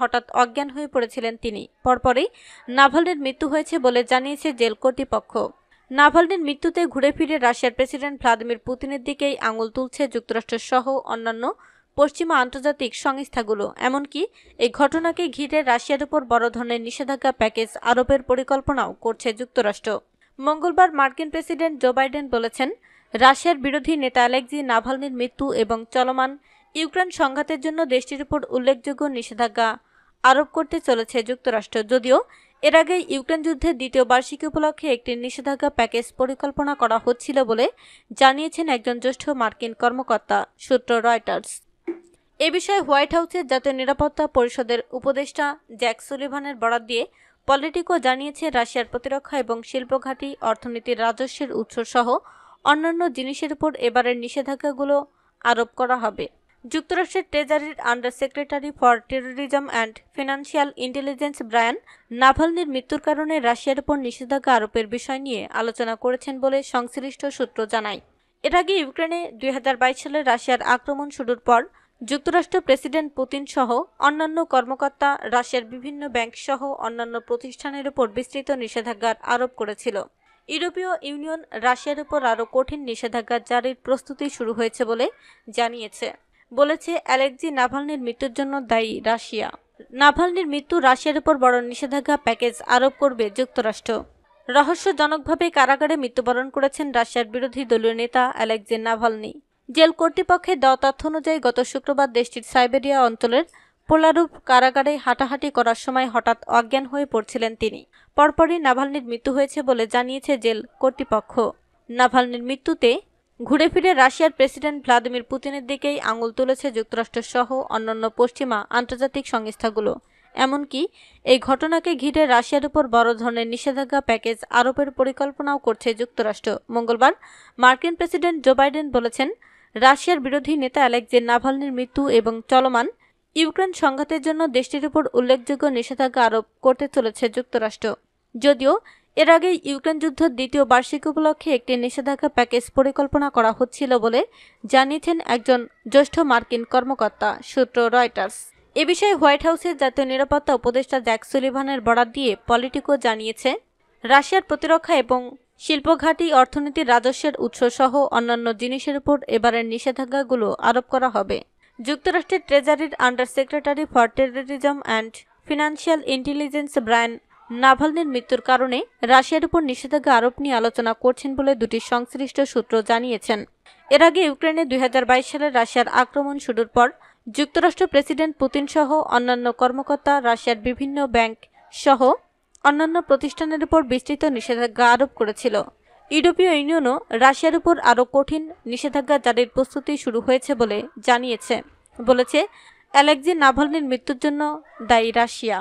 হঠাৎ অজ্ঞান হয়ে পড়েছিলেন তিনি পরপরই নাভালনির মৃত্যু হয়েছে বলে জানিয়েছে জেল কর্তৃপক্ষ নাভালনির মৃত্যুতে ঘুরে ফিরে রাশিয়ার প্রেসিডেন্ট ভ্লাদিমির পুতিনের দিকেই আঙুল তুলছে যুক্তরাষ্ট্র সহ অন্যান্য পশ্চিমা আন্তর্জাতিক সংস্থাগুলো এমনকি এই ঘটনাকে ঘিরে রাশিয়ার উপর বড় ধরনের নিষেধাজ্ঞা প্যাকেজ আরোপের পরিকল্পনাও করছে যুক্তরাষ্ট্র মঙ্গলবার মার্কিন প্রেসিডেন্ট জো বাইডেন বলেছেন রাশিয়ার বিরোধী নেতা অ্যালেক্সি নাভালনির মৃত্যু এবং চলমান ইউক্রেন সংঘাতের জন্য দেশটির উপর উল্লেখযোগ্য নিষেধাজ্ঞা আরোপ করতে চলেছে যুক্তরাষ্ট্র যদিও এর আগে ইউক্রেন যুদ্ধের দ্বিতীয় বার্ষিকী উপলক্ষে একটি নিষেধাজ্ঞা প্যাকেজ পরিকল্পনা করা হচ্ছিল বলে জানিয়েছেন একজন জ্যেষ্ঠ মার্কিন কর্মকর্তা সূত্র রয়টার্স এ বিষয়ে হোয়াইট হাউসের জাতীয় নিরাপত্তা পরিষদের উপদেষ্টা জ্যাক সুলিভানের বরাদ দিয়ে পলিটিকো জানিয়েছে রাশিয়ার প্রতিরক্ষা এবং শিল্পঘাটি অর্থনীতির রাজস্বের উৎসসহ অন্যান্য জিনিসের উপর এবারের নিষেধাজ্ঞাগুলো আরোপ করা হবে যুক্তরাষ্ট্রের ট্রেজারির under secretary for terrorism and financial intelligence Brian নাভালনির মৃত্যুর কারণে রাশিয়ার উপর নিষেধাজ্ঞা আরোপের বিষয় নিয়ে আলোচনা করেছেন বলে সংশ্লিষ্ট সূত্র জানায় এর আগে ইউক্রেনে দুই সালে রাশিয়ার আক্রমণ শুরুর পর যুক্তরাষ্ট্র প্রেসিডেন্ট পুতিন সহ অন্যান্য কর্মকর্তা রাশিয়ার বিভিন্ন ব্যাংক সহ অন্যান্য প্রতিষ্ঠানের উপর বিস্তৃত নিষেধাজ্ঞার আরোপ করেছিল ইউরোপীয় ইউনিয়ন রাশিয়ার উপর আরও কঠিন নিষেধাজ্ঞা জারির প্রস্তুতি শুরু হয়েছে বলে জানিয়েছে বলেছে অ্যালেক্সি নাভালনির মৃত্যুর জন্য দায়ী রাশিয়া নাভালনির মৃত্যু রাশিয়ার উপর বড় নিষেধাজ্ঞা প্যাকেজ আরোপ করবে যুক্তরাষ্ট্র রহস্যজনকভাবে কারাগারে মৃত্যুবরণ করেছেন রাশিয়ার বিরোধী দলীয় নেতা অ্যালেক্সি নাভালনি জেল কর্তৃপক্ষের দেওয়া তথ্য অনুযায়ী গত শুক্রবার দেশটির সাইবেরিয়া অঞ্চলের পোলারুপ কারাগারে হাঁটাহাঁটি করার সময় হঠাৎ অজ্ঞান হয়ে পড়ছিলেন তিনি পরপরই নাভালনির মৃত্যু হয়েছে বলে জানিয়েছে জেল কর্তৃপক্ষ নাভালনির মৃত্যুতে ঘুরে ফিরে রাশিয়ার প্রেসিডেন্ট ভ্লাদিমির পুতিনের দিকেই আঙুল তুলেছে যুক্তরাষ্ট্রসহ অন্যান্য পশ্চিমা আন্তর্জাতিক সংস্থাগুলো এমনকি এই ঘটনাকে ঘিরে রাশিয়ার উপর বড় ধরনের নিষেধাজ্ঞা প্যাকেজ আরোপের পরিকল্পনাও করছে যুক্তরাষ্ট্র মঙ্গলবার মার্কিন প্রেসিডেন্ট জো বাইডেন বলেছেন রাশিয়ার বিরোধী নেতা অ্যালেক্সে নাভালনির মৃত্যু এবং চলমান ইউক্রেন সংঘাতের জন্য দেশটির উপর উল্লেখযোগ্য নিষেধাজ্ঞা আরোপ করতে চলেছে যুক্তরাষ্ট্র যদিও এর আগে ইউক্রেন যুদ্ধ দ্বিতীয় বার্ষিকী উপলক্ষে একটি নিষেধাজ্ঞা প্যাকেজ পরিকল্পনা করা হচ্ছিল বলে জানিয়েছেন একজন জ্যেষ্ঠ মার্কিন কর্মকর্তা সূত্র রয়টার্স এ বিষয়ে হোয়াইট হাউসের জাতীয় নিরাপত্তা উপদেষ্টা জ্যাক সুলিভানের বরাদ দিয়ে পলিটিকো জানিয়েছে রাশিয়ার প্রতিরক্ষা এবং শিল্প অর্থনীতির রাজস্বের উৎস সহ অন্যান্য জিনিসের উপর এবারের নিষেধাজ্ঞাগুলো আরোপ করা হবে যুক্তরাষ্ট্রের ট্রেজারির under secretary for terrorism and financial intelligence Brian নাভালনির মৃত্যুর কারণে রাশিয়ার উপর নিষেধাজ্ঞা আরোপ নিয়ে আলোচনা করছেন বলে দুটি সংশ্লিষ্ট সূত্র জানিয়েছেন এর আগে ইউক্রেনে দুই সালে রাশিয়ার আক্রমণ শুরুর পর যুক্তরাষ্ট্র প্রেসিডেন্ট পুতিন সহ অন্যান্য কর্মকর্তা রাশিয়ার বিভিন্ন ব্যাংক সহ অন্যান্য প্রতিষ্ঠানের উপর বিস্তৃত নিষেধাজ্ঞা আরোপ করেছিল ইউরোপীয় ইউনিয়নও রাশিয়ার উপর আরও কঠিন নিষেধাজ্ঞা জারির প্রস্তুতি শুরু হয়েছে বলে জানিয়েছে বলেছে অ্যালেকজি নাভালনির মৃত্যুর জন্য দায়ী রাশিয়া